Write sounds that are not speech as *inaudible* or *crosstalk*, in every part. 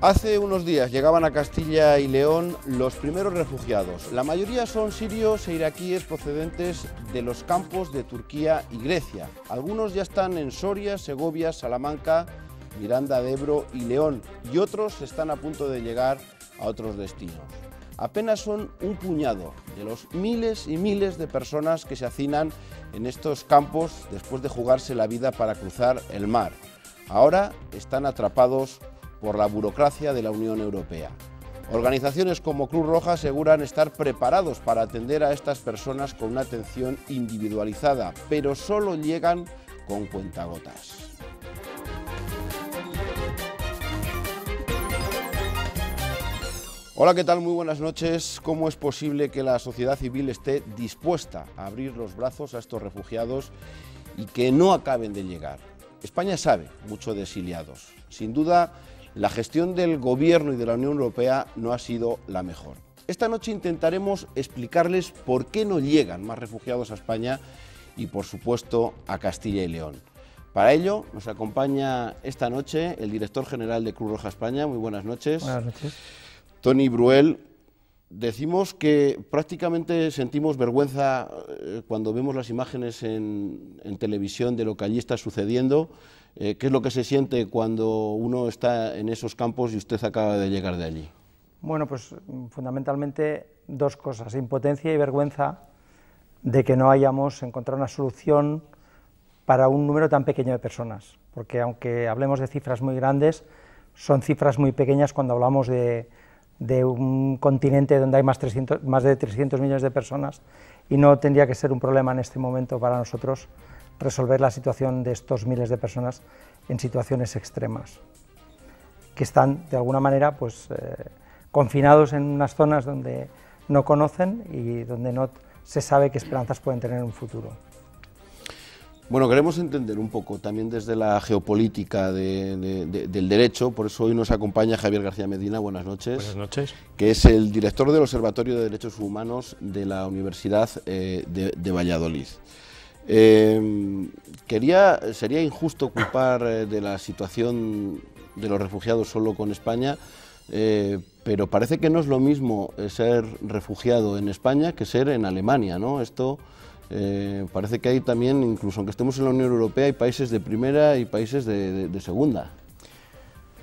Hace unos días llegaban a Castilla y León los primeros refugiados. La mayoría son sirios e iraquíes procedentes de los campos de Turquía y Grecia. Algunos ya están en Soria, Segovia, Salamanca, Miranda de Ebro y León y otros están a punto de llegar a otros destinos. Apenas son un puñado de los miles y miles de personas que se hacinan en estos campos después de jugarse la vida para cruzar el mar. Ahora están atrapados por la burocracia de la Unión Europea. Organizaciones como Cruz Roja aseguran estar preparados para atender a estas personas con una atención individualizada, pero solo llegan con cuentagotas. Hola, ¿qué tal? Muy buenas noches. ¿Cómo es posible que la sociedad civil esté dispuesta a abrir los brazos a estos refugiados y que no acaben de llegar? España sabe mucho de exiliados. Sin duda, la gestión del Gobierno y de la Unión Europea no ha sido la mejor. Esta noche intentaremos explicarles por qué no llegan más refugiados a España y, por supuesto, a Castilla y León. Para ello nos acompaña esta noche el director general de Cruz Roja España. Muy buenas noches. Buenas noches. Tony Bruel. Decimos que prácticamente sentimos vergüenza eh, cuando vemos las imágenes en, en televisión de lo que allí está sucediendo. Eh, ¿qué es lo que se siente cuando uno está en esos campos y usted acaba de llegar de allí? Bueno, pues mm, fundamentalmente dos cosas, impotencia y vergüenza de que no hayamos encontrado una solución para un número tan pequeño de personas, porque aunque hablemos de cifras muy grandes, son cifras muy pequeñas cuando hablamos de, un continente donde hay más, más de 300 millones de personas y no tendría que ser un problema en este momento para nosotros resolver la situación de estos miles de personas en situaciones extremas, que están de alguna manera pues, eh, confinados en unas zonas donde no conocen y donde no se sabe qué esperanzas pueden tener en un futuro. Bueno, queremos entender un poco también desde la geopolítica del derecho, por eso hoy nos acompaña Javier García Medina, buenas noches. Buenas noches. Que es el director del Observatorio de Derechos Humanos de la Universidad eh, de Valladolid. Em, quería, sería injusto ocupar eh, de la situación de los refugiados solo con España, eh, pero parece que no es lo mismo eh, ser refugiado en España que ser en Alemania, ¿no? Esto parece que hay también, incluso aunque estemos en la Unión Europea, hay países de primera y países de, segunda.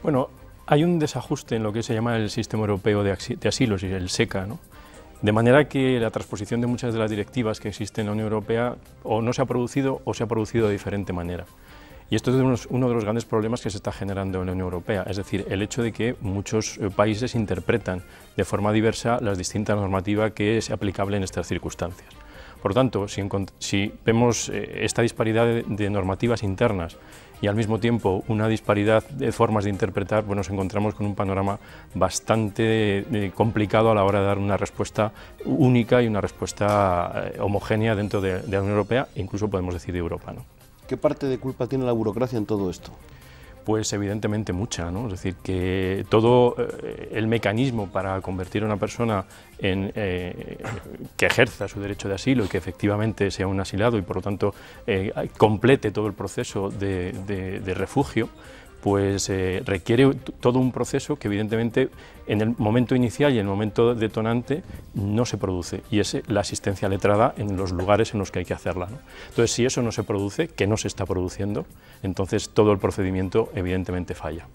Bueno, hay un desajuste en lo que se llama el sistema europeo de, asilos y el SECA, ¿no? De manera que la transposición de muchas de las directivas que existen en la Unión Europea o no se ha producido o se ha producido de diferente manera. Y esto es uno de los grandes problemas que se está generando en la Unión Europea, es decir, el hecho de que muchos eh, países interpretan de forma diversa las distintas normativas que es aplicable en estas circunstancias. Por tanto, si, vemos eh, esta disparidad de normativas internas y al mismo tiempo una disparidad de formas de interpretar, pues nos encontramos con un panorama bastante eh, complicado a la hora de dar una respuesta única y una respuesta eh, homogénea dentro de, la Unión Europea, incluso podemos decir de Europa. ¿no? ¿Qué parte de culpa tiene la burocracia en todo esto? Pues evidentemente mucha, ¿no? Es decir, que todo eh, el mecanismo para convertir a una persona en, eh, que ejerza su derecho de asilo y que efectivamente sea un asilado y por lo tanto eh, complete todo el proceso de refugio, pues eh, requiere todo un proceso que evidentemente en el momento inicial y en el momento detonante no se produce y es eh, la asistencia letrada en los lugares en los que hay que hacerla. Entonces, si eso no se produce, que no se está produciendo, entonces todo el procedimiento evidentemente falla.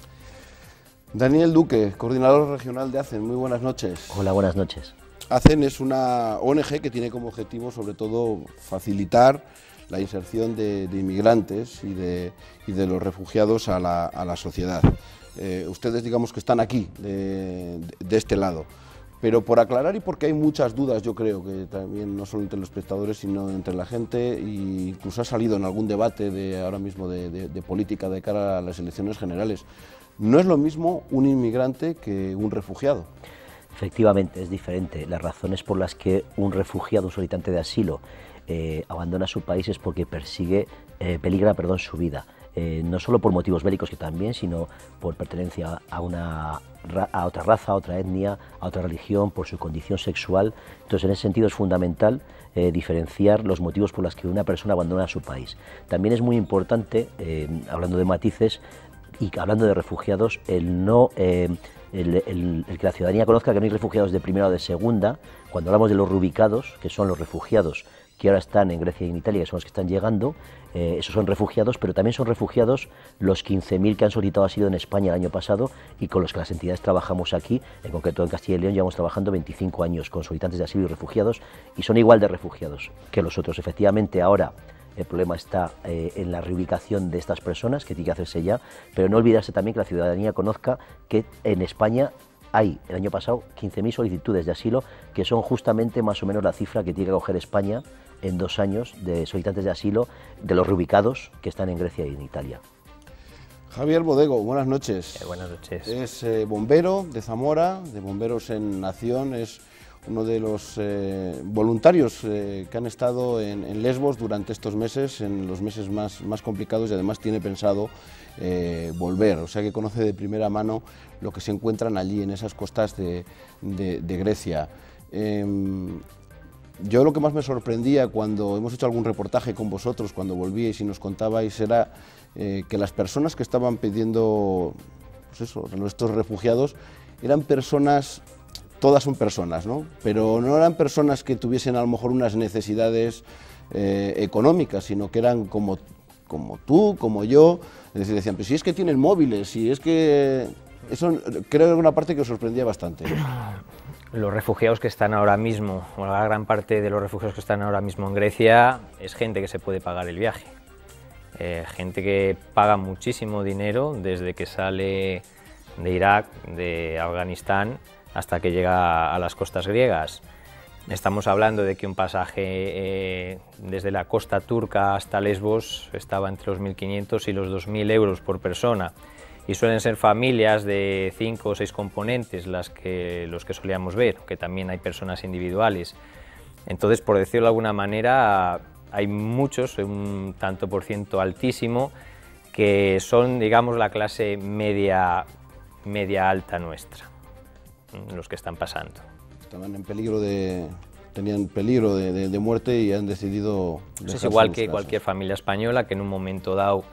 Daniel Duque, coordinador regional de ACEN, muy buenas noches. Hola, buenas noches. ACEN es una ONG que tiene como objetivo sobre todo facilitar la inserción de, inmigrantes y de, de, los refugiados a la, sociedad. Eh, ustedes digamos que están aquí, de, este lado. Pero por aclarar y porque hay muchas dudas, yo creo, que también no solo entre los espectadores, sino entre la gente, incluso ha salido en algún debate de, ahora mismo de política de cara a las elecciones generales, no es lo mismo un inmigrante que un refugiado. Efectivamente, es diferente. Las razones por las que un refugiado, un solicitante de asilo, eh, abandona su país es porque persigue, eh, peligra perdón, su vida. Eh, no solo por motivos bélicos que también, sino por pertenencia a, una, a otra raza, a otra etnia, a otra religión, por su condición sexual. Entonces, en ese sentido es fundamental diferenciar los motivos por los que una persona abandona su país. También es muy importante, hablando de matices y hablando de refugiados, el no... el, que la ciudadanía conozca que no hay refugiados de primera o de segunda, cuando hablamos de los rubicados, que son los refugiados que ahora están en Grecia y en Italia, que son los que están llegando, eh, esos son refugiados, pero también son refugiados los 15.000 que han solicitado asilo en España el año pasado y con los que las entidades trabajamos aquí, en concreto en Castilla y León llevamos trabajando 25 años con solicitantes de asilo y refugiados y son igual de refugiados que los otros. Efectivamente, ahora el problema está eh, en la reubicación de estas personas, que tiene que hacerse ya, pero no olvidarse también que la ciudadanía conozca que en España hay, el año pasado, 15.000 solicitudes de asilo, que son justamente más o menos la cifra que tiene que coger España en dos años de solicitantes de asilo de los reubicados que están en Grecia y en Italia. Javier Bodego, buenas noches. Eh, buenas noches. Es eh, bombero de Zamora, de Bomberos en Nación, es uno de los eh, voluntarios que han estado en, Lesbos durante estos meses, en los meses más, más complicados y además tiene pensado volver, o sea que conoce de primera mano lo que se encuentran allí en esas costas de Grecia. Em, yo lo que más me sorprendía cuando hemos hecho algún reportaje con vosotros, cuando volvíais y nos contabais, era eh, que las personas que estaban pidiendo pues nuestros refugiados eran personas, todas son personas, ¿no? pero no eran personas que tuviesen a lo mejor unas necesidades eh, económicas, sino que eran como, como tú, como yo, decían, pues si es que tienen móviles, si es que... Eso creo que era una parte que os sorprendía bastante. *clears throat* los refugiados que están ahora mismo, o la gran parte de los refugiados que están ahora mismo en Grecia, es gente que se puede pagar el viaje. Eh, gente que paga muchísimo dinero desde que sale de Irak, de Afganistán, hasta que llega a las costas griegas. Estamos hablando de que un pasaje eh, desde la costa turca hasta Lesbos estaba entre los 1.500 y los 2.000 euros por persona y suelen ser familias de cinco o seis componentes las que, los que solíamos ver, que también hay personas individuales. Entonces, por decirlo de alguna manera, hay muchos, un tanto por ciento altísimo, que son, digamos, la clase media, media alta nuestra, mm, los que están pasando. Estaban en peligro de, tenían peligro de, muerte y han decidido... Es igual que cualquier familia española que en un momento dado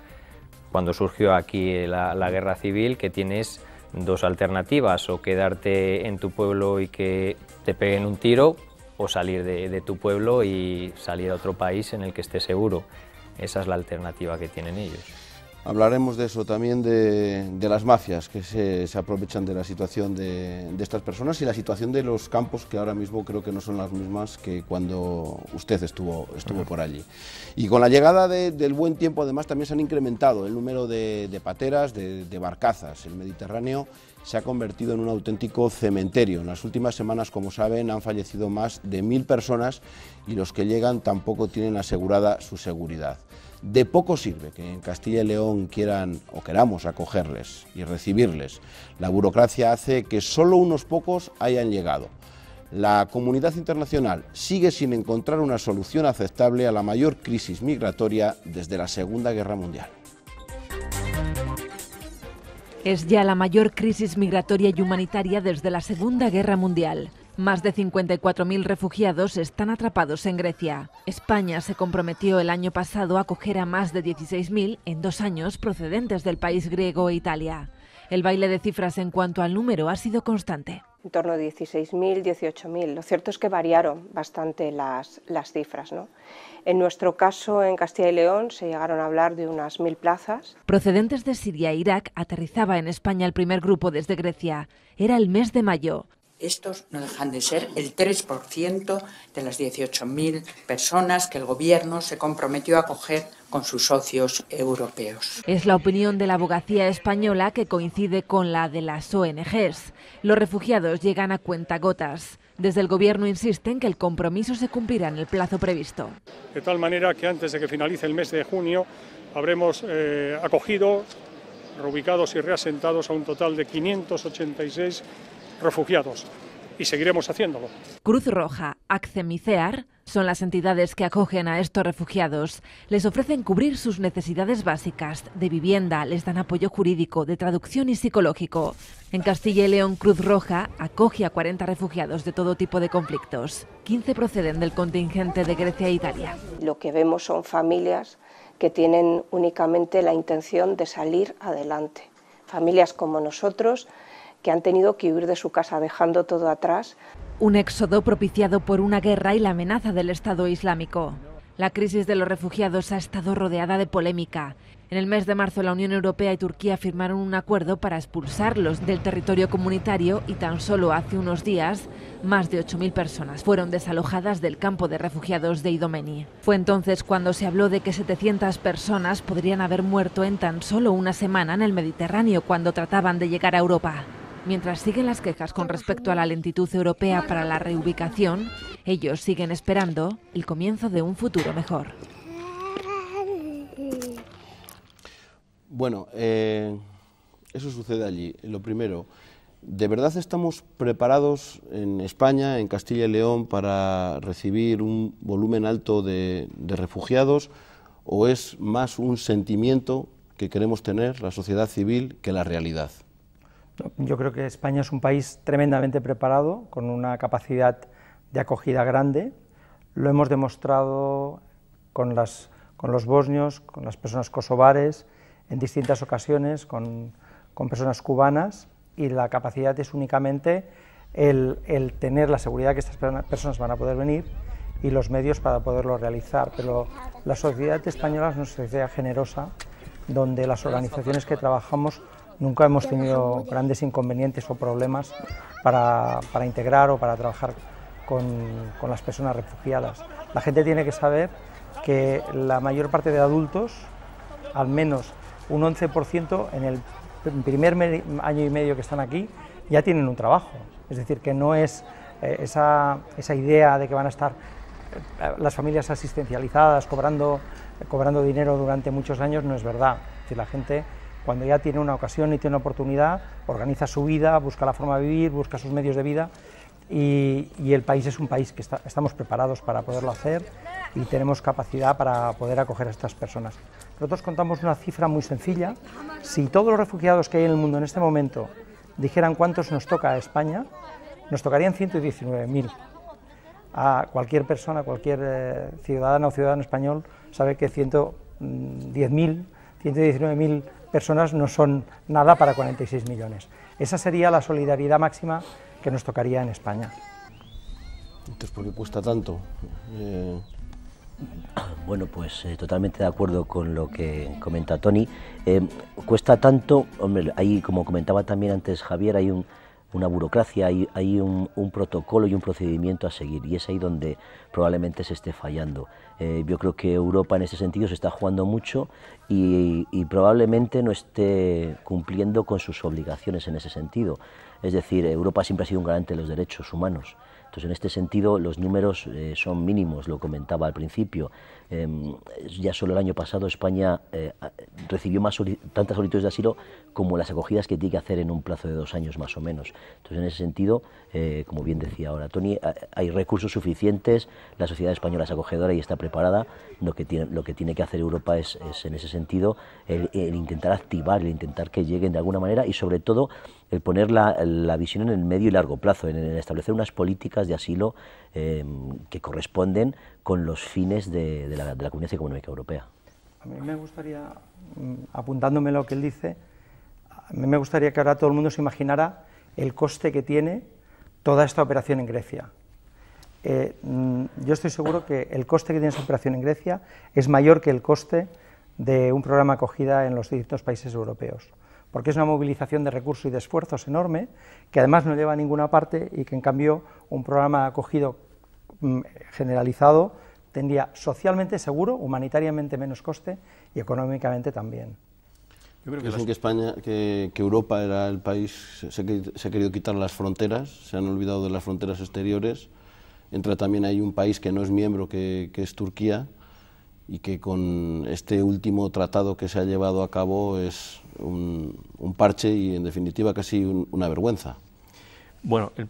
cuando surgió aquí la, guerra civil, que tienes dos alternativas, o quedarte en tu pueblo y que te peguen un tiro, o salir de, de, tu pueblo y salir a otro país en el que estés seguro. Esa es la alternativa que tienen ellos. Hablaremos de eso también, de, las mafias que se, aprovechan de la situación de, estas personas y la situación de los campos que ahora mismo creo que no son las mismas que cuando usted estuvo, por allí. Y con la llegada del buen tiempo además también se han incrementado el número de, pateras, de barcazas. El Mediterráneo se ha convertido en un auténtico cementerio. En las últimas semanas, como saben, han fallecido más de mil personas y los que llegan tampoco tienen asegurada su seguridad. De poco sirve que en Castilla y León quieran o queramos acogerles y recibirles. La burocracia hace que solo unos pocos hayan llegado. La comunidad internacional sigue sin encontrar una solución aceptable a la mayor crisis migratoria desde la Segunda Guerra Mundial. Es ya la mayor crisis migratoria y humanitaria desde la Segunda Guerra Mundial. Más de 54.000 refugiados están atrapados en Grecia. España se comprometió el año pasado a acoger a más de 16.000 en dos años procedentes del país griego e Italia. El baile de cifras en cuanto al número ha sido constante. En torno a 16.000, 18.000. Lo cierto es que variaron bastante las, las cifras. ¿no? En nuestro caso, en Castilla y León, se llegaron a hablar de unas 1.000 plazas. Procedentes de Siria e Irak, aterrizaba en España el primer grupo desde Grecia. Era el mes de mayo. Estos no dejan de ser el 3% de las 18.000 personas que el Gobierno se comprometió a acoger con sus socios europeos. Es la opinión de la abogacía española que coincide con la de las ONGs. Los refugiados llegan a cuentagotas. Desde el Gobierno insisten que el compromiso se cumplirá en el plazo previsto. De tal manera que antes de que finalice el mes de junio habremos eh, acogido, reubicados y reasentados a un total de 586 refugiados y seguiremos haciéndolo. Cruz Roja, Accemicear son las entidades que acogen a estos refugiados. Les ofrecen cubrir sus necesidades básicas de vivienda, les dan apoyo jurídico, de traducción y psicológico. En Castilla y León, Cruz Roja acoge a 40 refugiados de todo tipo de conflictos. 15 proceden del contingente de Grecia e Italia. Lo que vemos son familias que tienen únicamente la intención de salir adelante. Familias como nosotros han tenido que huir de su casa dejando todo atrás. Un éxodo propiciado por una guerra y la amenaza del Estado Islámico. La crisis de los refugiados ha estado rodeada de polémica. En el mes de marzo la Unión Europea y Turquía firmaron un acuerdo para expulsarlos del territorio comunitario y tan solo hace unos días más de 8.000 personas fueron desalojadas del campo de refugiados de Idomeni. Fue entonces cuando se habló de que 700 personas podrían haber muerto en tan solo una semana en el Mediterráneo cuando trataban de llegar a Europa. Mientras siguen las quejas con respecto a la lentitud europea para la reubicación, ellos siguen esperando el comienzo de un futuro mejor. Bueno, eh, eso sucede allí. Lo primero, ¿de verdad estamos preparados en España, en Castilla y León, para recibir un volumen alto de refugiados? ¿O es más un sentimiento que queremos tener la sociedad civil que la realidad? Yo creo que España es un país tremendamente preparado, con una capacidad de acogida grande. Lo hemos demostrado con, los bosnios, con las personas kosovares, en distintas ocasiones, con, personas cubanas, y la capacidad es únicamente el, el, tener la seguridad que estas personas van a poder venir y los medios para poderlo realizar. Pero la sociedad española es una sociedad generosa, donde las organizaciones que trabajamos Nunca hemos tenido grandes inconvenientes o problemas para, integrar o para trabajar con, las personas refugiadas. La gente tiene que saber que la mayor parte de adultos, al menos un 11% en el primer año y medio que están aquí, ya tienen un trabajo. Es decir, que no es eh, esa, esa idea de que van a estar eh, las familias asistencializadas cobrando, cobrando dinero durante muchos años no es verdad. la gente cuando ya tiene una ocasión y tiene una oportunidad, organiza su vida, busca la forma de vivir, busca sus medios de vida y, el país es un país que estamos preparados para poderlo hacer y tenemos capacidad para poder acoger a estas personas. Nosotros contamos una cifra muy sencilla. Si todos los refugiados que hay en el mundo en este momento dijeran cuántos nos toca a España, nos tocarían 119.000. A cualquier persona, cualquier ciudadano eh, ciudadana o ciudadano español sabe que 110.000, 119.000 mm, personas no son nada para 46 millones. Esa sería la solidaridad máxima que nos tocaría en España. Entonces, ¿por qué cuesta tanto? Eh, bueno, pues eh, totalmente de acuerdo con lo que comenta Tony. Eh, cuesta tanto, hombre, ahí como comentaba también antes Javier, hay un, una burocracia, hay, hay un, protocolo y un procedimiento a seguir y es ahí donde probablemente se esté fallando. Eh, yo creo que Europa en ese sentido se está jugando mucho y, y, probablemente no esté cumpliendo con sus obligaciones en ese sentido. Es decir, Europa siempre ha sido un garante de los derechos humanos entonces, en este sentido, los números eh, son mínimos, lo comentaba al principio. Em, ya solo el año pasado España eh, recibió más tantas solicitudes de asilo como las acogidas que tiene que hacer en un plazo de dos años más o menos. Entonces, en ese sentido, eh, como bien decía ahora Tony, hay recursos suficientes, la sociedad española es acogedora y está preparada. Lo que tiene, lo que, tiene que hacer Europa es, en ese sentido, el intentar activar, el intentar que lleguen de alguna manera y, sobre todo, el poner la, visión en el medio y largo plazo, en, establecer unas políticas de asilo em, que corresponden con los fines de, la, Comunidad Económica Europea. A mí me gustaría, mm, apuntándome lo que él dice, a mí me gustaría que ahora todo el mundo se imaginara el coste que tiene toda esta operación en Grecia. Eh, mm, yo estoy seguro que el coste que tiene esta operación en Grecia es mayor que el coste de un programa acogida en los distintos países europeos porque es una movilización de recursos y de esfuerzos enorme, que además no lleva a ninguna parte y que en cambio un programa acogido mm, generalizado tendría socialmente seguro, humanitariamente menos coste y económicamente también. Yo creo que, España, que, Europa era el país, se, se ha querido quitar las fronteras, se han olvidado de las fronteras exteriores. Entra también hay un país que no es miembro, que, que es Turquía, y que con este último tratado que se ha llevado a cabo es un, parche y en definitiva casi una vergüenza. Bueno, el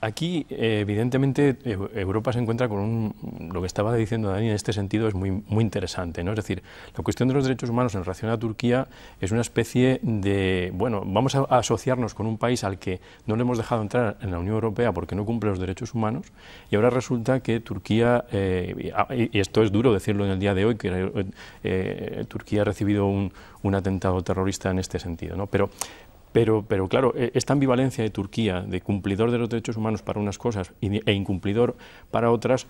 Aquí, evidentemente, e-, Europa se encuentra con un, lo que estaba diciendo Dani en este sentido es muy, muy interesante, ¿no? Es decir, la cuestión de los derechos humanos en relación a Turquía es una especie de, bueno, vamos a asociarnos con un país al que no le hemos dejado entrar en la Unión Europea porque no cumple los derechos humanos y ahora resulta que Turquía, eh, y esto es duro decirlo en el día de hoy, que eh, Turquía ha recibido un, un atentado terrorista en este sentido, ¿no? Pero pero, pero claro, e, esta ambivalencia de Turquía, de cumplidor de los derechos humanos para unas cosas e incumplidor para otras,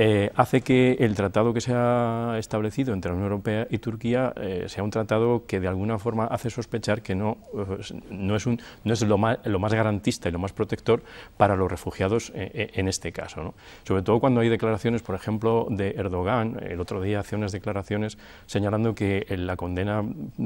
eh, hace que el tratado que se ha establecido entre la Unión Europea y Turquía eh, sea un tratado que de alguna forma hace sospechar que no, pues, no es, un, no es lo, más, lo, más, garantista y lo más protector para los refugiados eh, en este caso. Sobre todo cuando hay declaraciones, por ejemplo, de Erdogan, el otro día hacía unas declaraciones señalando que la condena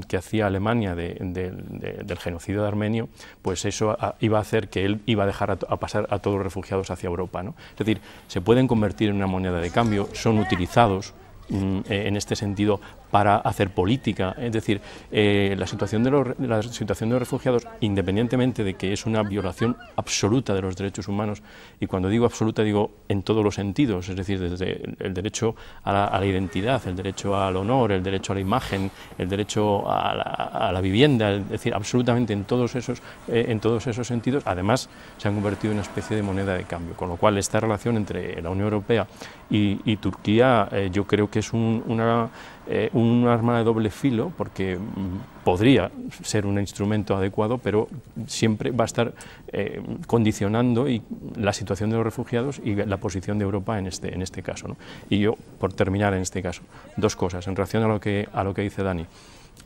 que hacía Alemania del genocidio de armenio, pues eso ah, iba a hacer que él iba a dejar a, pasar a todos los refugiados hacia Europa. ¿no? Es decir, se pueden convertir en una moneda de cambio son utilizados Mm, eh, en este sentido para hacer política. Es decir, eh, la, situación de los, la situación de los refugiados, independientemente de que es una violación absoluta de los derechos humanos, y cuando digo absoluta digo en todos los sentidos, es decir, desde el derecho a la, identidad, el derecho al honor, el derecho a la imagen, el derecho a la, vivienda, es decir, absolutamente en todos, esos, eh, en todos esos sentidos, además se han convertido en una especie de moneda de cambio, con lo cual esta relación entre la Unión Europea y, Turquía yo creo que que es eh, un, arma de doble filo, porque mm, podría ser un instrumento adecuado, pero siempre va a estar eh, condicionando y la situación de los refugiados y la posición de Europa en este, en este caso. Y yo, por terminar en este caso, dos cosas en relación a lo que, a lo que dice Dani.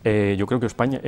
Eh, yo creo que España,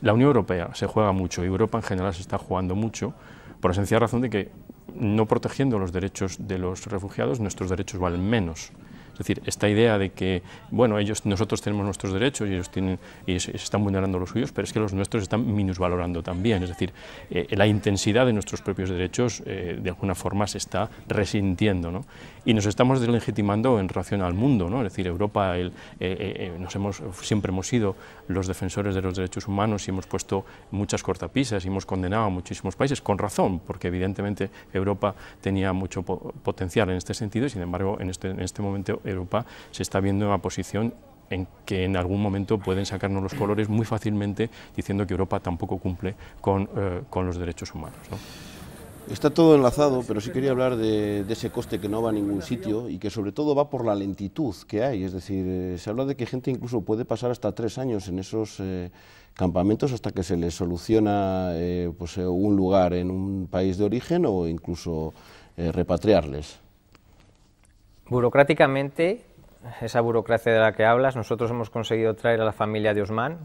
la Unión Europea se juega mucho y Europa en general se está jugando mucho por la sencilla razón de que no protegiendo los derechos de los refugiados, nuestros derechos valen menos. Es decir, esta idea de que, bueno, ellos, nosotros tenemos nuestros derechos y ellos tienen, y se están vulnerando los suyos, pero es que los nuestros están minusvalorando también. Es decir, eh, la intensidad de nuestros propios derechos eh, de alguna forma se está resintiendo. ¿no? y nos estamos deslegitimando en relación al mundo, ¿no? es decir, Europa, eh, eh, eh, nos hemos, siempre hemos sido los defensores de los derechos humanos y hemos puesto muchas cortapisas y hemos condenado a muchísimos países, con razón, porque evidentemente Europa tenía mucho potencial en este sentido y sin embargo en este, en este momento Europa se está viendo en una posición en que en algún momento pueden sacarnos los colores muy fácilmente diciendo que Europa tampoco cumple con, los derechos humanos. Está todo enlazado, pero sí quería hablar de, ese coste que no va a ningún sitio y que sobre todo va por la lentitud que hay. Es decir, eh, se habla de que gente incluso puede pasar hasta tres años en esos eh, campamentos hasta que se les soluciona eh, pues, un lugar en un país de origen o incluso repatriarles. Burocráticamente, esa burocracia de la que hablas, nosotros hemos conseguido traer a la familia de Osman,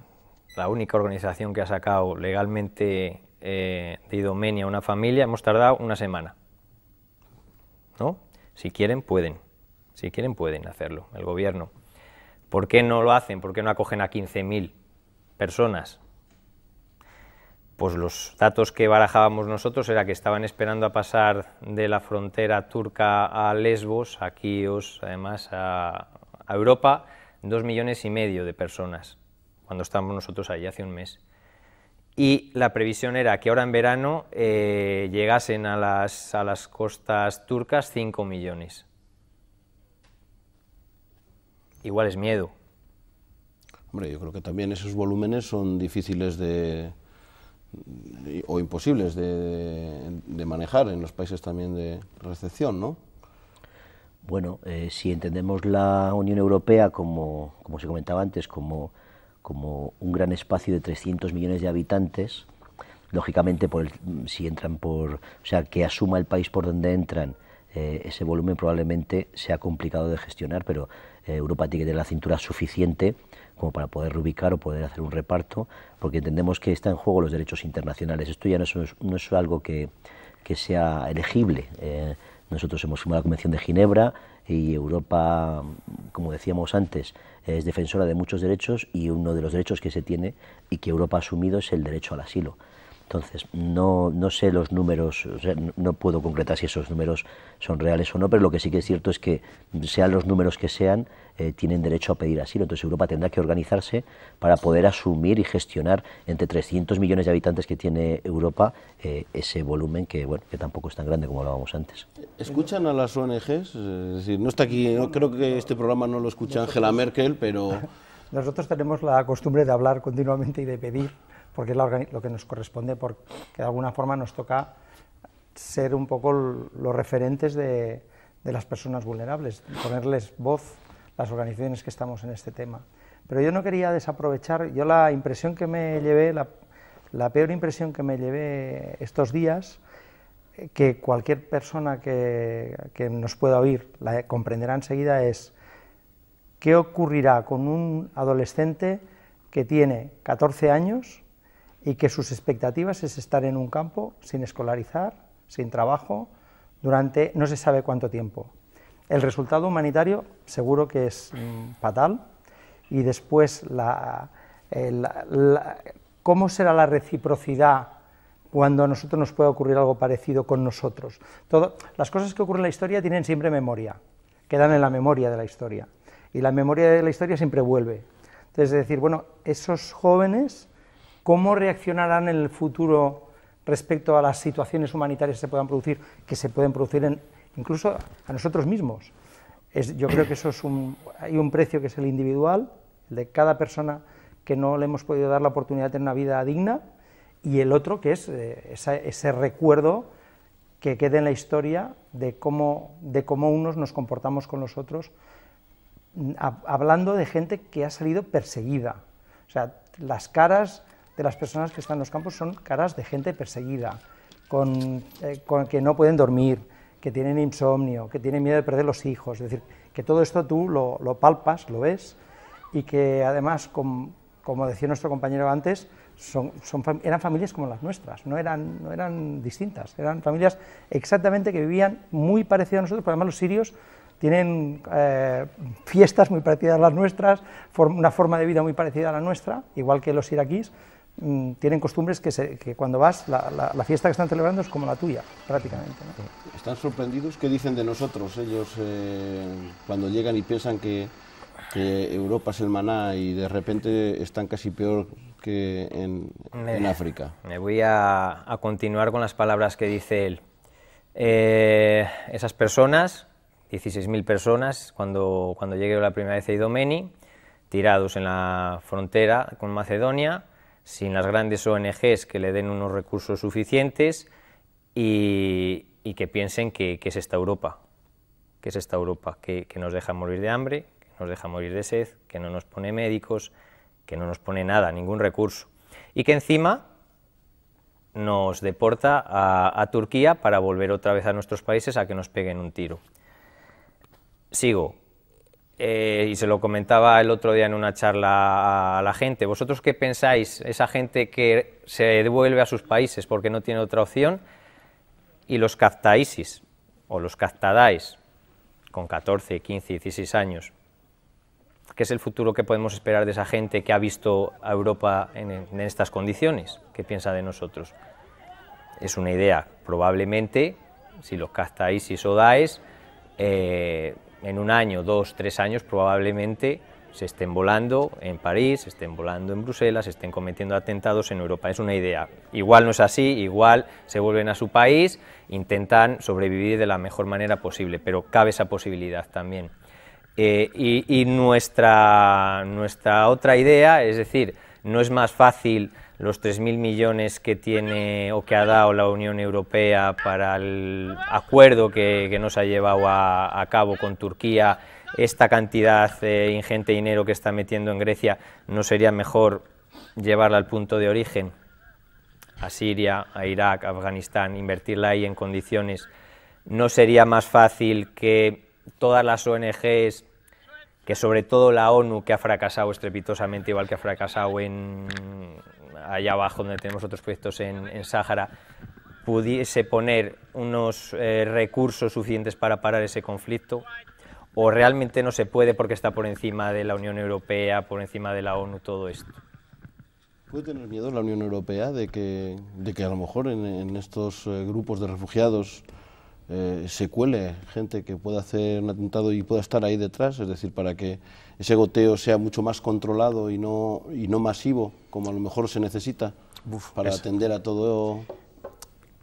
la única organización que ha sacado legalmente eh, de idomenia una familia, hemos tardado una semana. ¿No? Si quieren, pueden. Si quieren, pueden hacerlo, el gobierno. ¿Por qué no lo hacen? ¿Por qué no acogen a 15.000 personas? Pues los datos que barajábamos nosotros era que estaban esperando a pasar de la frontera turca a Lesbos, a Kios, además a, a Europa, dos millones y medio de personas, cuando estábamos nosotros allí hace un mes y la previsión era que ahora en verano eh, llegasen a las, a las costas turcas 5 millones. Igual es miedo. Hombre, yo creo que también esos volúmenes son difíciles de, o imposibles de, manejar en los países también de recepción, ¿no? Bueno, eh, si entendemos la Unión Europea como, como se comentaba antes, como como un gran espacio de 300 millones de habitantes, lógicamente por si entran por, o sea, que asuma el país por donde entran, eh, ese volumen probablemente sea complicado de gestionar, pero eh, Europa tiene que tener la cintura suficiente como para poder reubicar o poder hacer un reparto, porque entendemos que está en juego los derechos internacionales. Esto ya no es, algo que, sea elegible. Eh, nosotros hemos firmado la Convención de Ginebra, y Europa, como decíamos antes, es defensora de muchos derechos y uno de los derechos que se tiene y que Europa ha asumido es el derecho al asilo. Entonces, no, no sé los números, no puedo concretar si esos números son reales o no, pero lo que sí que es cierto es que, sean los números que sean, eh, tienen derecho a pedir asilo. Entonces, Europa tendrá que organizarse para poder asumir y gestionar entre 300 millones de habitantes que tiene Europa eh, ese volumen que, bueno, que tampoco es tan grande como hablábamos antes. ¿Escuchan a las ONGs? no está aquí, no, creo que este programa no lo escucha Angela Merkel, pero... *laughs* Nosotros tenemos la costumbre de hablar continuamente y de pedir porque es lo que nos corresponde, porque de alguna forma nos toca ser un poco los referentes de, las personas vulnerables, ponerles voz las organizaciones que estamos en este tema. Pero yo no quería desaprovechar, yo la impresión que me llevé, la, peor impresión que me llevé estos días, eh, que cualquier persona que, que, nos pueda oír la comprenderá enseguida es qué ocurrirá con un adolescente que tiene 14 años y que sus expectativas es estar en un campo sin escolarizar, sin trabajo, durante no se sabe cuánto tiempo. El resultado humanitario seguro que es mm, fatal y después eh, la, cómo será la reciprocidad cuando a nosotros nos pueda ocurrir algo parecido con nosotros. Todo, las cosas que ocurren en la historia tienen siempre memoria, quedan en la memoria de la historia y la memoria de la historia siempre vuelve. Entonces, es decir, bueno, esos jóvenes cómo reaccionarán en el futuro respecto a las situaciones humanitarias que se puedan producir, que se pueden producir incluso a nosotros mismos. yo creo que eso es un, hay un precio que es el individual, el de cada persona que no le hemos podido dar la oportunidad de tener una vida digna, y el otro que es eh, ese recuerdo que quede en la historia de cómo, de cómo unos nos comportamos con los otros, mm, hablando de gente que ha salido perseguida. O sea, las caras de las personas que están en los campos son caras de gente perseguida, eh, con, que no pueden dormir, que tienen insomnio, que tienen miedo de perder los hijos. Es decir, que todo esto tú lo, palpas, lo ves, y que además, como decía nuestro compañero antes, eran familias como las nuestras, no eran, no eran distintas, eran familias exactamente que vivían muy parecidas a nosotros, porque además los sirios tienen eh, fiestas muy parecidas a las nuestras, una forma de vida muy parecida a la nuestra, igual que los iraquíes, Mm, tienen costumbres que, cuando vas, la, fiesta que están celebrando es como la tuya, prácticamente. ¿Están sorprendidos? ¿Qué dicen de nosotros ellos eh, cuando llegan y piensan que, Europa es el maná y de repente están casi peor que en, África? Me voy a, continuar con las palabras que dice él. Eh, esas personas 16.000 personas cuando, cuando llegué la primera vez a Idomeni, tirados en la frontera con Macedonia, sin las grandes ONGs que le den unos recursos suficientes y, que piensen que, es esta Europa, que es esta Europa que, nos deja morir de hambre, que nos deja morir de sed, que no nos pone médicos, que no nos pone nada, ningún recurso. Y que encima nos deporta a Turquía para volver otra vez a nuestros países a que nos peguen un tiro. Sigo, eh, y se lo comentaba el otro día en una charla a la gente, ¿vosotros qué pensáis, esa gente que se devuelve a sus países porque no tiene otra opción, y los captaisis o los caftadais, con 14, 15, 16 años? ¿Qué es el futuro que podemos esperar de esa gente que ha visto a Europa en, estas condiciones? ¿Qué piensa de nosotros? Es una idea, probablemente, si los captaisis o dais... Eh, en un año, dos, tres años probablemente se estén volando en París, se estén volando en Bruselas, se estén cometiendo atentados en Europa. Es una idea. Igual no es así, igual se vuelven a su país, intentan sobrevivir de la mejor manera posible, pero cabe esa posibilidad también. Eh, y, nuestra otra idea, es decir, no es más fácil los 3.000 millones que tiene o que ha dado la Unión Europea para el acuerdo que, nos ha llevado a, cabo con Turquía, esta cantidad ingente dinero que está metiendo en Grecia, ¿no sería mejor llevarla al punto de origen? A Siria, a Irak, a Afganistán, invertirla ahí en condiciones. ¿No sería más fácil que todas las ONGs que sobre todo la ONU, que ha fracasado estrepitosamente, igual que ha fracasado en, allá abajo donde tenemos otros proyectos en, Sáhara, pudiese poner unos eh, recursos suficientes para parar ese conflicto? ¿O realmente no se puede porque está por encima de la Unión Europea, por encima de la ONU, todo esto? ¿Puede tener miedo la Unión Europea de que, de que a lo mejor en, estos eh, grupos de refugiados eh, se cuele gente que pueda hacer un atentado y pueda estar ahí detrás? Es decir, para que ese goteo sea mucho más controlado y no, y no masivo, como a lo mejor se necesita para atender a todo.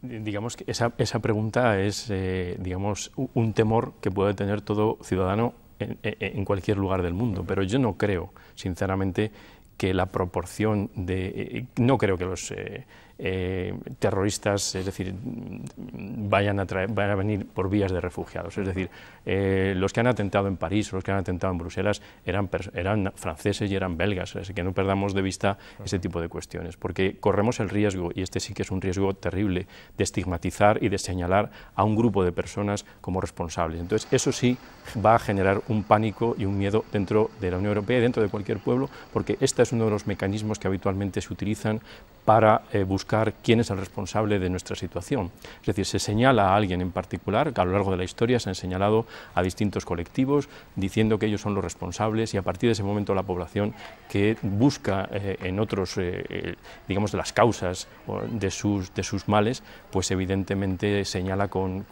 Digamos que esa, pregunta es eh, digamos, un temor que puede tener todo ciudadano e, e, en, cualquier lugar del mundo, pero yo no creo, sinceramente, que la proporción de... Eh, no creo que los eh, eh, terroristas, es decir, vayan a, a venir por vías de refugiados. Es decir, eh, los que han atentado en París, los que han atentado en Bruselas, eran, eran franceses y eran belgas. Así que no perdamos de vista ese tipo de cuestiones, porque corremos el riesgo, y este sí que es un riesgo terrible, de estigmatizar y de señalar a un grupo de personas como responsables. Entonces, eso sí va a generar un pánico y un miedo dentro de la Unión Europea y dentro de cualquier pueblo, porque este es uno de los mecanismos que habitualmente se utilizan para eh, buscar quién es el responsable de nuestra situación. Es decir, se señala a alguien en particular, que a lo largo de la historia se han señalado a distintos colectivos diciendo que ellos son los responsables y a partir de ese momento la población que busca eh, en otros, eh, digamos, digamos, las causas de sus, de sus males, pues evidentemente señala con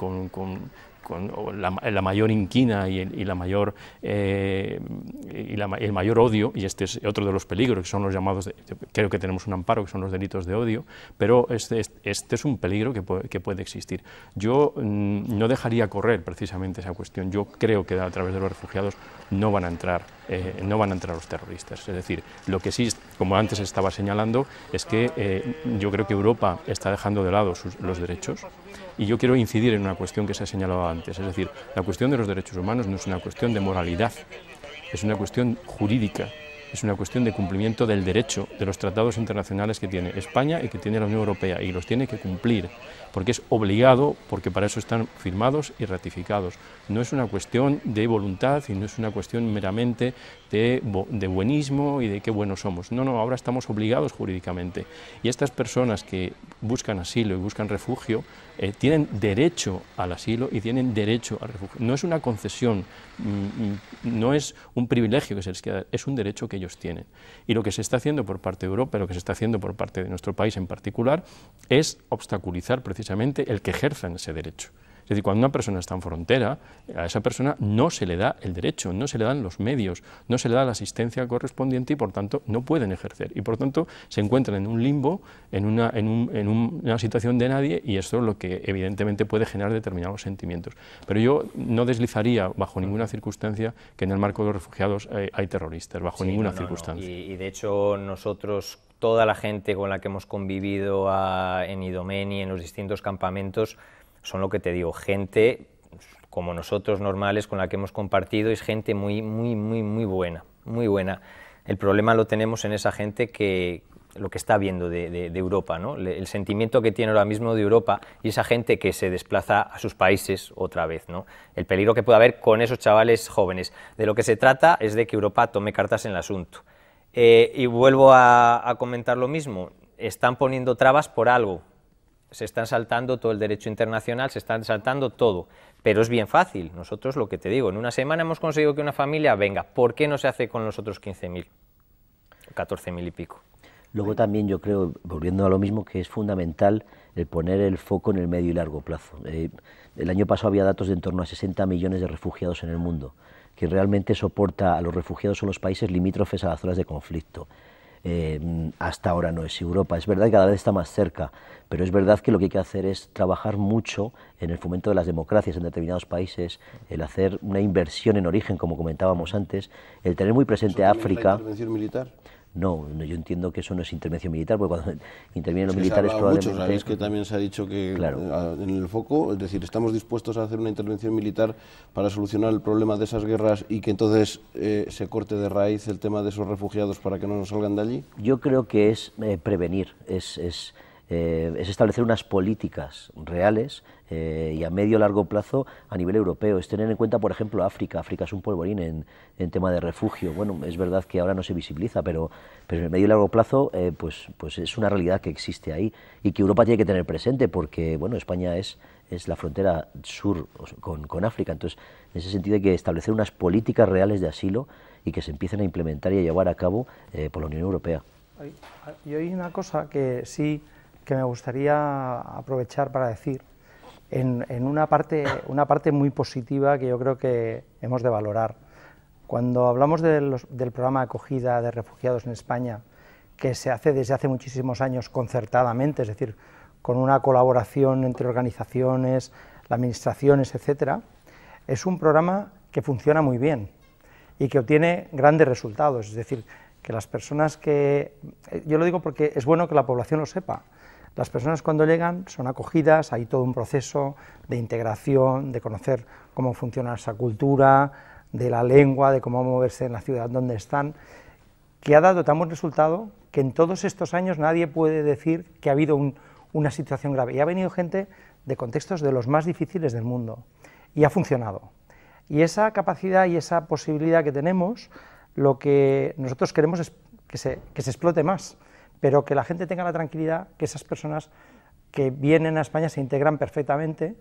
con la, mayor inquina y el, la mayor, eh, el mayor odio, y este es otro de los peligros, que son los llamados, creo que tenemos un amparo, que son los delitos de odio, pero este, este es un peligro que puede, existir. Yo mm, no dejaría correr precisamente esa cuestión, yo creo que a través de los refugiados no van a entrar, eh, no van a entrar los terroristas, es decir, lo que sí, como antes estaba señalando, es que eh, yo creo que Europa está dejando de lado los derechos, y yo quiero incidir en una cuestión que se ha señalado antes, es decir, la cuestión de los derechos humanos no es una cuestión de moralidad, es una cuestión jurídica, es una cuestión de cumplimiento del derecho de los tratados internacionales que tiene España y que tiene la Unión Europea y los tiene que cumplir, porque es obligado, porque para eso están firmados y ratificados. No es una cuestión de voluntad y no es una cuestión meramente de, de buenismo y de qué buenos somos. No, no, ahora estamos obligados jurídicamente. Y estas personas que buscan asilo y buscan refugio eh, tienen derecho al asilo y tienen derecho al refugio. No es una concesión, mm, mm, no es un privilegio que se les queda, es un derecho que ellos tienen. Y lo que se está haciendo por parte de Europa, lo que se está haciendo por parte de nuestro país en particular, es obstaculizar precisamente el que ejerzan ese derecho. Es decir, cuando una persona está en frontera, a esa persona no se le da el derecho, no se le dan los medios, no se le da la asistencia correspondiente y por tanto no pueden ejercer. Y por tanto se encuentran en un limbo, en una, situación de nadie y esto es lo que evidentemente puede generar determinados sentimientos. Pero yo no deslizaría bajo ninguna circunstancia que en el marco de los refugiados eh, hay, terroristas, bajo ninguna circunstancia. Y, de hecho nosotros toda la gente con la que hemos convivido ah, en Idomeni, en los distintos campamentos, son lo que te digo, gente como nosotros normales con la que hemos compartido, es gente muy, muy, muy, muy buena, muy buena. El problema lo tenemos en esa gente que lo que está viendo de, Europa, ¿no? el sentimiento que tiene ahora mismo de Europa y esa gente que se desplaza a sus países otra vez. ¿no? El peligro que puede haber con esos chavales jóvenes. De lo que se trata es de que Europa tome cartas en el asunto. Eh, y vuelvo a comentar lo mismo, están poniendo trabas por algo, se están saltando todo el derecho internacional, se están saltando todo. Pero es bien fácil. Nosotros, lo que te digo, en una semana hemos conseguido que una familia venga. ¿Por qué no se hace con los otros 15.000? 14.000 y pico. Luego también yo creo, volviendo a lo mismo, que es fundamental el poner el foco en el medio y largo plazo. Eh, el año pasado había datos de en torno a 60 millones de refugiados en el mundo. que realmente soporta a los refugiados son los países limítrofes a las zonas de conflicto. Em, hasta ahora no es Europa. Es verdad que cada vez está más cerca, pero es verdad que lo que hay que hacer es trabajar mucho en el fomento de las democracias en determinados países, el hacer una inversión en origen, como comentábamos antes, el tener muy presente África. No, no, yo entiendo que eso no es intervención militar, porque cuando *laughs* intervienen los militares probablemente... ¿sabéis que también se ha dicho que eh, en el foco, es decir, estamos dispuestos a hacer una intervención militar para solucionar el problema de esas guerras y que entonces eh, se corte de raíz el tema de esos refugiados para que no nos salgan de allí? Yo creo que es eh, prevenir, es, es eh, es establecer unas políticas reales eh, y a medio largo plazo a nivel europeo. Es tener en cuenta, por ejemplo, África. África es un polvorín en, tema de refugio. Bueno, es verdad que ahora no se visibiliza, pero, pero en medio y largo plazo eh, pues, pues es una realidad que existe ahí y que Europa tiene que tener presente porque bueno, España es, es la frontera sur con, con África. Entonces, en ese sentido hay que establecer unas políticas reales de asilo y que se empiecen a implementar y a llevar a cabo por la Unión Europea. Y hay una cosa que sí que me gustaría aprovechar para decir en, una, parte, una parte muy positiva que yo creo que hemos de valorar. Cuando hablamos del programa de acogida de refugiados en España, que se hace desde hace muchísimos años concertadamente, es decir, con una colaboración entre organizaciones, administraciones, etc., es un programa que funciona muy bien y que obtiene grandes resultados. Es decir, que las personas que... Yo lo digo porque es bueno que la población lo sepa. Las personas cuando llegan son acogidas, hay todo un proceso de integración, de conocer cómo funciona esa cultura, de la lengua, de cómo moverse en la ciudad donde están, que ha dado tan buen resultado que en todos estos años nadie puede decir que ha habido una situación grave. Y ha venido gente de contextos de los más difíciles del mundo y ha funcionado. Y esa capacidad y esa posibilidad que tenemos, lo que nosotros queremos es que se explote más pero que la gente tenga la tranquilidad que esas personas que vienen a España se integran perfectamente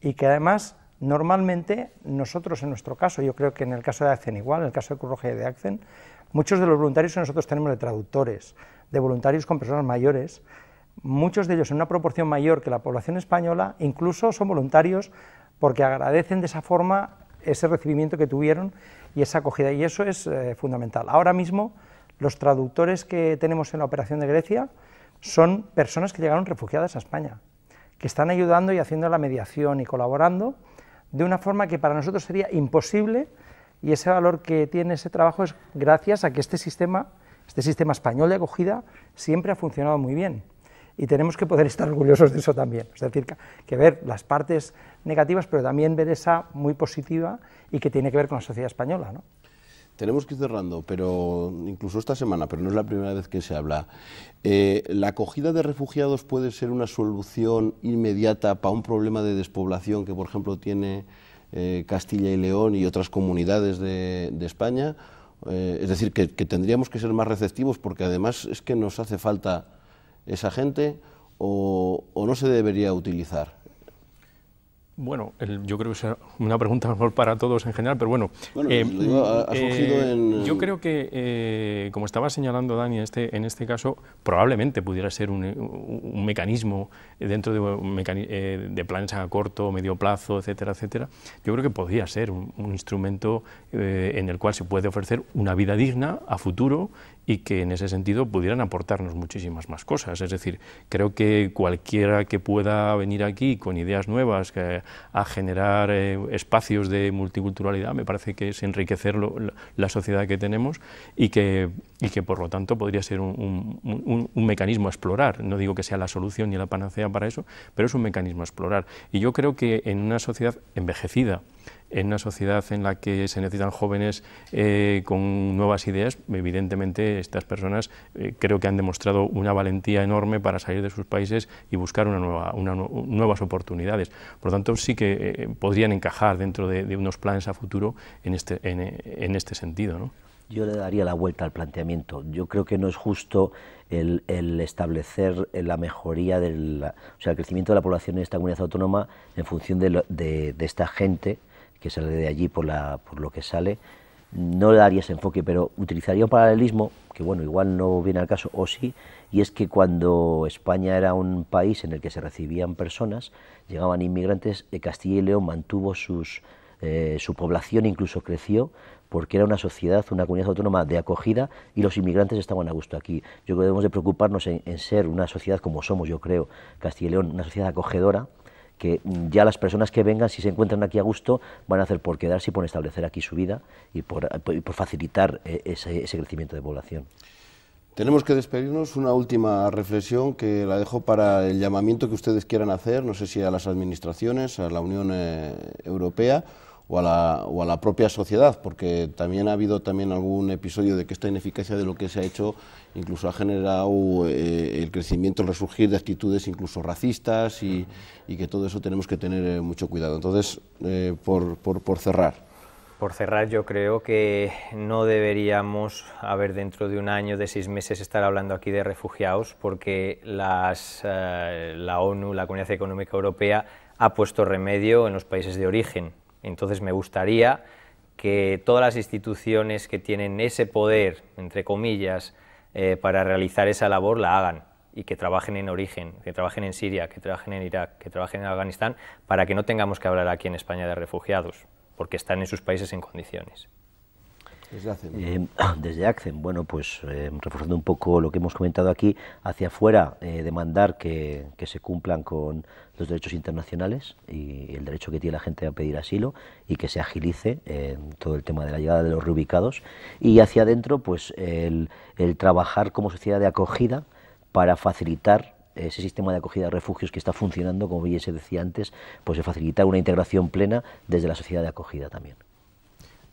y que además normalmente nosotros en nuestro caso, yo creo que en el caso de Accen igual, en el caso de Cruz Roja y de Accen, muchos de los voluntarios que nosotros tenemos de traductores, de voluntarios con personas mayores, muchos de ellos en una proporción mayor que la población española, incluso son voluntarios porque agradecen de esa forma ese recibimiento que tuvieron y esa acogida, y eso es eh, fundamental. Ahora mismo los traductores que tenemos en la operación de Grecia son personas que llegaron refugiadas a España, que están ayudando y haciendo la mediación y colaborando de una forma que para nosotros sería imposible y ese valor que tiene ese trabajo es gracias a que este sistema, este sistema español de acogida siempre ha funcionado muy bien y tenemos que poder estar orgullosos de eso también, es decir, que ver las partes negativas pero también ver esa muy positiva y que tiene que ver con la sociedad española. ¿no? tenemos que ir cerrando, pero incluso esta semana, pero no es la primera vez que se habla. Eh, ¿La acogida de refugiados puede ser una solución inmediata para un problema de despoblación que, por ejemplo, tiene eh, Castilla y León y otras comunidades de, España? Eh, es decir, que, tendríamos que ser más receptivos porque además es que nos hace falta esa gente o no se debería utilizar. Bueno, yo creo que es una pregunta mejor para todos en general, pero bueno. Yo creo que, eh, como estaba señalando Dani, este, en este caso probablemente pudiera ser un, mecanismo dentro de, eh, de planes a corto, medio plazo, etcétera, etcétera. Yo creo que podría ser un instrumento eh, en el cual se puede ofrecer una vida digna a futuro y que en ese sentido pudieran aportarnos muchísimas más cosas. Es decir, creo que cualquiera que pueda venir aquí con ideas nuevas a generar eh, espacios de multiculturalidad, me parece que es enriquecer la, sociedad que tenemos y que, que por lo tanto podría ser un, un, mecanismo a explorar. No digo que sea la solución ni la panacea para eso, pero es un mecanismo a explorar. Y yo creo que en una sociedad envejecida, en una sociedad en la que se necesitan jóvenes eh, con nuevas ideas, evidentemente estas personas eh, creo que han demostrado una valentía enorme para salir de sus países y buscar una nueva, nuevas oportunidades. Por lo tanto, sí que eh, podrían encajar dentro de, unos planes a futuro en este, en, este sentido. Yo le daría la vuelta al planteamiento. Yo creo que no es justo el, establecer la mejoría del el crecimiento de la población en esta comunidad autónoma en función de esta gente que sale de allí por, la, por lo que sale, no le daría ese enfoque, pero utilizaría un paralelismo, que bueno, igual no viene al caso, o sí, y es que cuando España era un país en el que se recibían personas, llegaban inmigrantes, Castilla y León mantuvo sus, eh, su población, incluso creció, porque era una sociedad, una comunidad autónoma de acogida y los inmigrantes estaban a gusto aquí. Yo creo que debemos de preocuparnos en ser una sociedad como somos, yo creo, Castilla y León, una sociedad acogedora, que ya las personas que vengan, si se encuentran aquí a gusto, van a hacer por quedarse y por establecer aquí su vida y por, facilitar eh, ese, crecimiento de población. Tenemos que despedirnos. Una última reflexión que la dejo para el llamamiento que ustedes quieran hacer, no sé si a las administraciones, a la Unión eh, Europea o a, la, propia sociedad, porque también ha habido también algún episodio de que esta ineficacia de lo que se ha hecho incluso ha generado eh, el crecimiento, el resurgir de actitudes incluso racistas y, y que todo eso tenemos que tener eh, mucho cuidado. Entonces, eh, por, cerrar. Por cerrar, yo creo que no deberíamos haber dentro de un año, de seis meses, estar hablando aquí de refugiados, porque las, la ONU, la Comunidad Económica Europea, ha puesto remedio en los países de origen. Entonces me gustaría que todas las instituciones que tienen ese poder, entre comillas, eh, para realizar esa labor la hagan y que trabajen en origen, que trabajen en Siria, que trabajen en Irak, que trabajen en Afganistán, para que no tengamos que hablar aquí en España de refugiados, porque están en sus países en condiciones. Desde Accent. Em, *clears throat* bueno, pues em, reforzando un poco lo que hemos comentado aquí, hacia afuera eh, demandar que, se cumplan con los derechos internacionales y el derecho que tiene la gente a pedir asilo y que se agilice eh, todo el tema de la llegada de los reubicados. Y hacia adentro, pues el, el trabajar como sociedad de acogida para facilitar ese sistema de acogida de refugios que está funcionando, como bien se decía antes, pues de facilitar una integración plena desde la sociedad de acogida también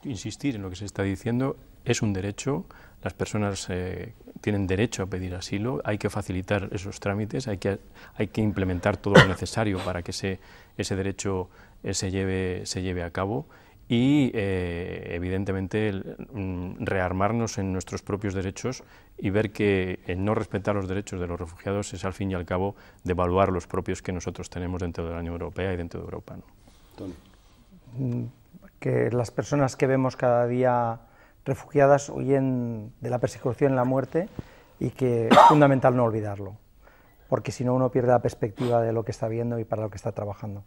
insistir en lo que se está diciendo, es un derecho, las personas eh, tienen derecho a pedir asilo, hay que facilitar esos trámites, hay que, hay que implementar todo lo necesario para que ese, ese derecho eh, se, lleve, se lleve a cabo y eh, evidentemente mm, rearmarnos en nuestros propios derechos y ver que el no respetar los derechos de los refugiados es al fin y al cabo devaluar los propios que nosotros tenemos dentro de la Unión Europea y dentro de Europa. ¿no? Mm, que las personas que vemos cada día refugiadas huyen de la persecución, la muerte, y que es fundamental no olvidarlo, porque si no uno pierde la perspectiva de lo que está viendo y para lo que está trabajando.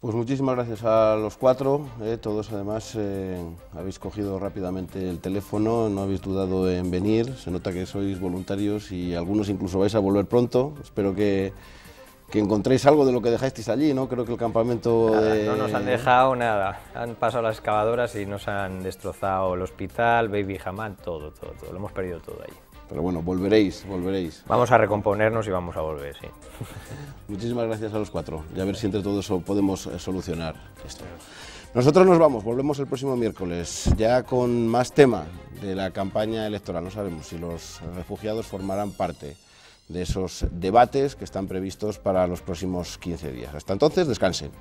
Pues muchísimas gracias a los cuatro, eh, todos además eh, habéis cogido rápidamente el teléfono, no habéis dudado en venir, se nota que sois voluntarios y algunos incluso vais a volver pronto, espero que que encontréis algo de lo que dejasteis allí, ¿no? Creo que el campamento No nos han dejado nada. Han pasado las excavadoras y nos han destrozado el hospital, Baby Jamal, todo, todo, todo. Lo hemos perdido todo allí. Pero bueno, volveréis, volveréis. Vamos a recomponernos y vamos a volver, sí. *laughs* Muchísimas gracias a los cuatro. Y a ver si entre eso podemos eh, solucionar esto. Nosotros nos vamos, volvemos el próximo miércoles, ya con más tema de la campaña electoral. No sabemos si los refugiados formarán parte de esos debates que están previstos para los próximos 15 días. Hasta entonces, descansen.